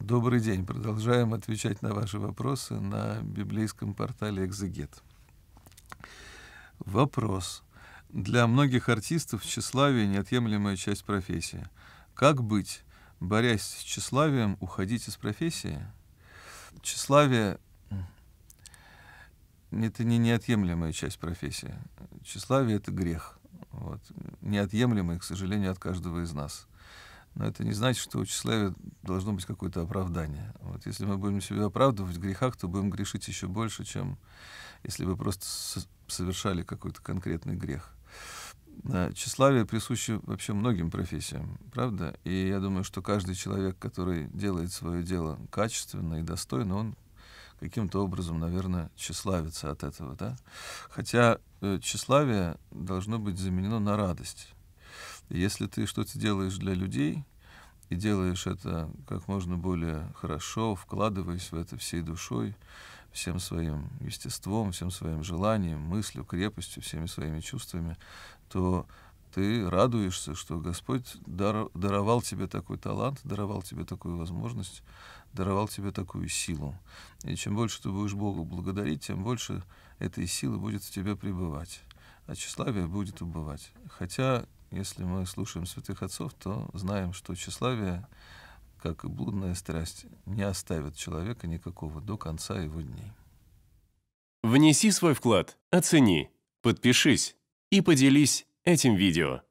Добрый день. Продолжаем отвечать на ваши вопросы на библейском портале «Экзегет». Вопрос. Для многих артистов тщеславие – неотъемлемая часть профессии. Как быть? Борясь с тщеславием, уходить из профессии? Тщеславие – это не неотъемлемая часть профессии. Тщеславие – это грех. Вот. Неотъемлемый, к сожалению, от каждого из нас – но это не значит, что у тщеславия должно быть какое-то оправдание. Вот если мы будем себя оправдывать в грехах, то будем грешить еще больше, чем если бы просто совершали какой-то конкретный грех. Тщеславие присуще вообще многим профессиям, правда? И я думаю, что каждый человек, который делает свое дело качественно и достойно, он каким-то образом, наверное, тщеславится от этого, да? Хотя э, тщеславие должно быть заменено на радость. Если ты что-то делаешь для людей и делаешь это как можно более хорошо, вкладываясь в это всей душой, всем своим естеством, всем своим желанием, мыслью, крепостью, всеми своими чувствами, то ты радуешься, что Господь даровал тебе такой талант, даровал тебе такую возможность, даровал тебе такую силу. И чем больше ты будешь Богу благодарить, тем больше этой силы будет в тебе пребывать, а тщеславие будет убывать. Хотя если мы слушаем святых отцов, то знаем, что тщеславие, как и блудная страсть, не оставит человека никакого до конца его дней. Внеси свой вклад, оцени, подпишись и поделись этим видео.